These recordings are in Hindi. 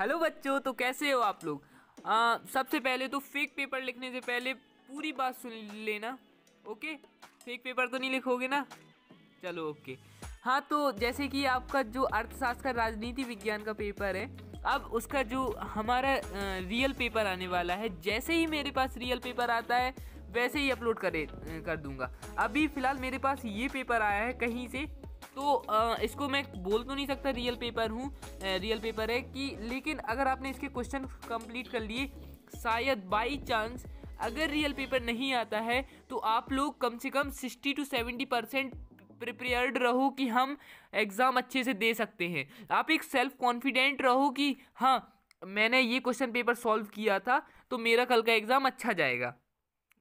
हेलो बच्चों तो कैसे हो आप लोग सबसे पहले तो फेक पेपर लिखने से पहले पूरी बात सुन लेना ओके फेक पेपर तो नहीं लिखोगे ना चलो ओके हाँ तो जैसे कि आपका जो अर्थशास्त्र का राजनीति विज्ञान का पेपर है अब उसका जो हमारा रियल पेपर आने वाला है जैसे ही मेरे पास रियल पेपर आता है वैसे ही अपलोड करे कर दूंगा अभी फ़िलहाल मेरे पास ये पेपर आया है कहीं से तो आ, इसको मैं बोल तो नहीं सकता रियल पेपर हूँ रियल पेपर है कि लेकिन अगर आपने इसके क्वेश्चन कंप्लीट कर लिए शायद बाई चांस अगर रियल पेपर नहीं आता है तो आप लोग कम से कम sixty to seventy percent prepared रहो कि हम एग्ज़ाम अच्छे से दे सकते हैं आप एक सेल्फ कॉन्फिडेंट रहो कि हाँ मैंने ये क्वेश्चन पेपर सॉल्व किया था तो मेरा कल का एग्ज़ाम अच्छा जाएगा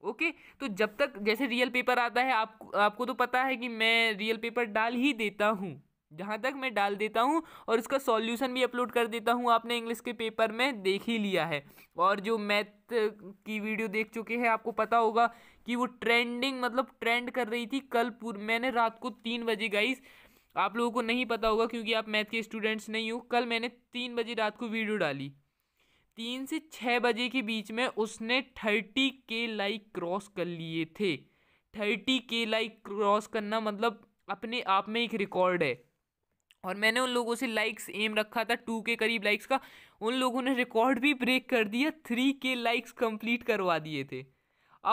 ओके तो जब तक जैसे रियल पेपर आता है आप आपको तो पता है कि मैं रियल पेपर डाल ही देता हूँ जहाँ तक मैं डाल देता हूँ और इसका सॉल्यूशन भी अपलोड कर देता हूँ आपने इंग्लिश के पेपर में देख ही लिया है और जो मैथ की वीडियो देख चुके हैं आपको पता होगा कि वो ट्रेंडिंग मतलब ट्रेंड कर रही थी कल पूर मैंने रात को तीन बजे गाइस आप लोगों को नहीं पता होगा क्योंकि आप मैथ के स्टूडेंट्स नहीं हो कल मैंने तीन बजे रात को वीडियो डाली तीन से छः बजे के बीच में उसने थर्टी के लाइक क्रॉस कर लिए थे थर्टी के लाइक क्रॉस करना मतलब अपने आप में एक रिकॉर्ड है और मैंने उन लोगों से लाइक्स एम रखा था टू के करीब लाइक्स का उन लोगों ने रिकॉर्ड भी ब्रेक कर दिया थ्री के लाइक्स कंप्लीट करवा दिए थे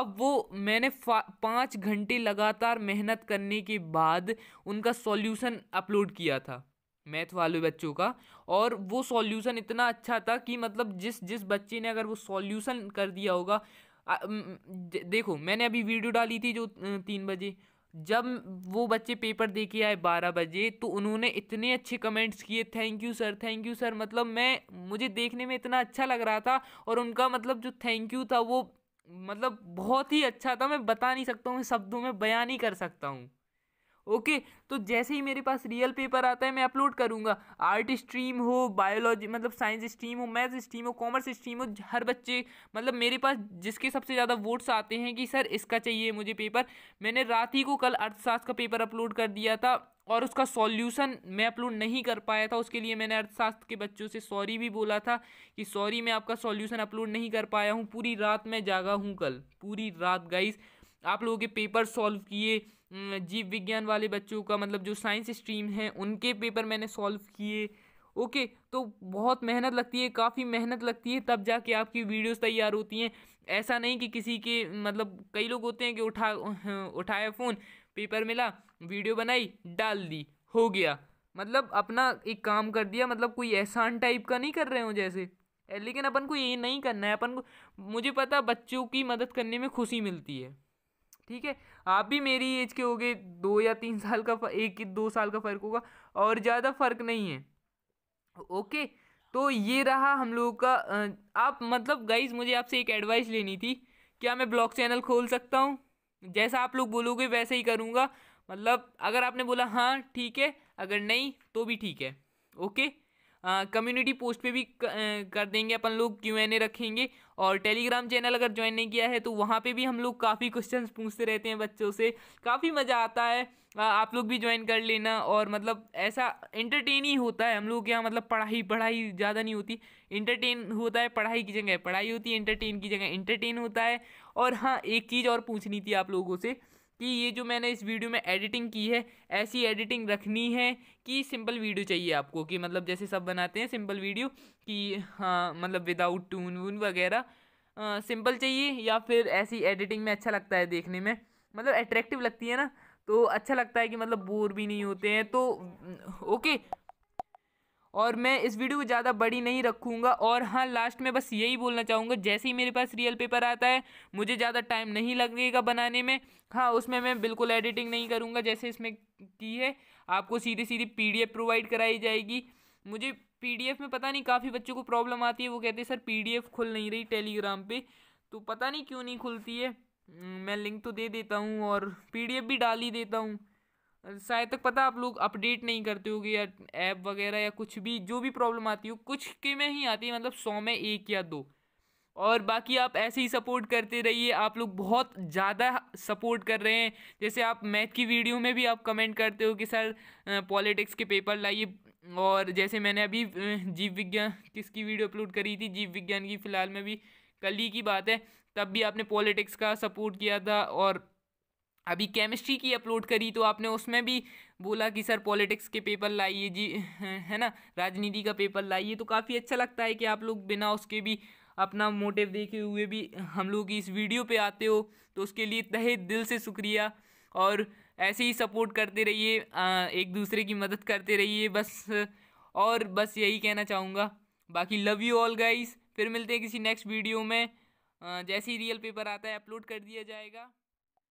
अब वो मैंने पाँच घंटे लगातार मेहनत करने के बाद उनका सॉल्यूशन अपलोड किया था मैथ वाले बच्चों का और वो सॉल्यूशन इतना अच्छा था कि मतलब जिस जिस बच्चे ने अगर वो सॉल्यूशन कर दिया होगा देखो मैंने अभी वीडियो डाली थी जो तीन बजे जब वो बच्चे पेपर दे के आए बारह बजे तो उन्होंने इतने अच्छे कमेंट्स किए thank you sir thank you sir मतलब मैं मुझे देखने में इतना अच्छा लग रहा था और उनका मतलब जो थैंक यू था वो मतलब बहुत ही अच्छा था मैं बता नहीं सकता हूँ शब्दों में बयान नहीं कर सकता हूँ ओके तो जैसे ही मेरे पास रियल पेपर आता है मैं अपलोड करूँगा आर्ट स्ट्रीम हो बायोलॉजी मतलब साइंस स्ट्रीम हो मैथ स्ट्रीम हो कॉमर्स स्ट्रीम हो हर बच्चे मतलब मेरे पास जिसके सबसे ज़्यादा वोट्स आते हैं कि सर इसका चाहिए मुझे पेपर मैंने रात ही को कल अर्थशास्त्र का पेपर अपलोड कर दिया था और उसका सॉल्यूशन मैं अपलोड नहीं कर पाया था उसके लिए मैंने अर्थशास्त्र के बच्चों से सॉरी भी बोला था कि सॉरी मैं आपका सॉल्यूशन अपलोड नहीं कर पाया हूँ पूरी रात मैं जागा हूँ कल पूरी रात गाइस आप लोगों के पेपर सॉल्व किए जीव विज्ञान वाले बच्चों का मतलब जो साइंस स्ट्रीम है उनके पेपर मैंने सॉल्व किए ओके तो बहुत मेहनत लगती है काफ़ी मेहनत लगती है तब जाके आपकी वीडियोस तैयार होती हैं ऐसा नहीं कि किसी के मतलब कई लोग होते हैं कि उठा उठाया फ़ोन पेपर मिला वीडियो बनाई डाल दी हो गया मतलब अपना एक काम कर दिया मतलब कोई एहसान टाइप का नहीं कर रहे हो जैसे लेकिन अपन को ये नहीं करना है अपन को मुझे पता बच्चों की मदद करने में खुशी मिलती है ठीक है आप भी मेरी एज के हो गए दो या तीन साल का एक दो साल का फ़र्क होगा और ज़्यादा फ़र्क नहीं है ओके तो ये रहा हम लोगों का आप मतलब गाइज मुझे आपसे एक एडवाइस लेनी थी क्या मैं ब्लॉग चैनल खोल सकता हूँ जैसा आप लोग बोलोगे वैसे ही करूँगा मतलब अगर आपने बोला हाँ ठीक है अगर नहीं तो भी ठीक है ओके कम्युनिटी पोस्ट पे भी कर देंगे अपन लोग क्यू एन ए रखेंगे और टेलीग्राम चैनल अगर ज्वाइन नहीं किया है तो वहाँ पे भी हम लोग काफ़ी क्वेश्चन पूछते रहते हैं बच्चों से काफ़ी मज़ा आता है आप लोग भी ज्वाइन कर लेना और मतलब ऐसा इंटरटेन ही होता है हम लोग के यहाँ मतलब पढ़ाई पढ़ाई ज़्यादा नहीं होती इंटरटेन होता है पढ़ाई की जगह पढ़ाई होती है इंटरटेन की जगह इंटरटेन होता है और हाँ एक चीज़ और पूछनी थी आप लोगों से कि ये जो मैंने इस वीडियो में एडिटिंग की है ऐसी एडिटिंग रखनी है कि सिंपल वीडियो चाहिए आपको कि मतलब जैसे सब बनाते हैं सिंपल वीडियो कि हाँ मतलब विदाउट टून वून वगैरह सिंपल चाहिए या फिर ऐसी एडिटिंग में अच्छा लगता है देखने में मतलब अट्रैक्टिव लगती है ना तो अच्छा लगता है कि मतलब बोर भी नहीं होते हैं तो ओके और मैं इस वीडियो को ज़्यादा बड़ी नहीं रखूँगा और हाँ लास्ट में बस यही बोलना चाहूँगा जैसे ही मेरे पास रियल पेपर आता है मुझे ज़्यादा टाइम नहीं लगेगा बनाने में हाँ उसमें मैं बिल्कुल एडिटिंग नहीं करूँगा जैसे इसमें की है आपको सीधी सीधी पी प्रोवाइड कराई जाएगी मुझे पी में पता नहीं काफ़ी बच्चों को प्रॉब्लम आती है वो कहते हैं सर पी खुल नहीं रही टेलीग्राम पर तो पता नहीं क्यों नहीं खुलती है हम्म, मैं लिंक तो दे देता हूँ और पी भी डाल ही देता हूँ शायद तक पता आप लोग अपडेट नहीं करते होगे या ऐप वगैरह या कुछ भी जो भी प्रॉब्लम आती हो कुछ के में ही आती है मतलब सौ में एक या दो और बाकी आप ऐसे ही सपोर्ट करते रहिए आप लोग बहुत ज़्यादा सपोर्ट कर रहे हैं जैसे आप मैथ की वीडियो में भी आप कमेंट करते हो कि सर पॉलिटिक्स के पेपर लाइए और जैसे मैंने अभी जीव विज्ञान किसकी वीडियो अपलोड करी थी जीव विज्ञान की फ़िलहाल में भी कल ही की बात है तब भी आपने पॉलिटिक्स का सपोर्ट किया था और अभी केमिस्ट्री की अपलोड करी तो आपने उसमें भी बोला कि सर पॉलिटिक्स के पेपर लाइए जी है ना राजनीति का पेपर लाइए तो काफ़ी अच्छा लगता है कि आप लोग बिना उसके भी अपना मोटिव देखे हुए भी हम लोग इस वीडियो पे आते हो तो उसके लिए तहे दिल से शुक्रिया और ऐसे ही सपोर्ट करते रहिए एक दूसरे की मदद करते रहिए बस और बस यही कहना चाहूँगा बाकी लव यू ऑल गाइस फिर मिलते हैं किसी नेक्स्ट वीडियो में जैसे ही रियल पेपर आता है अपलोड कर दिया जाएगा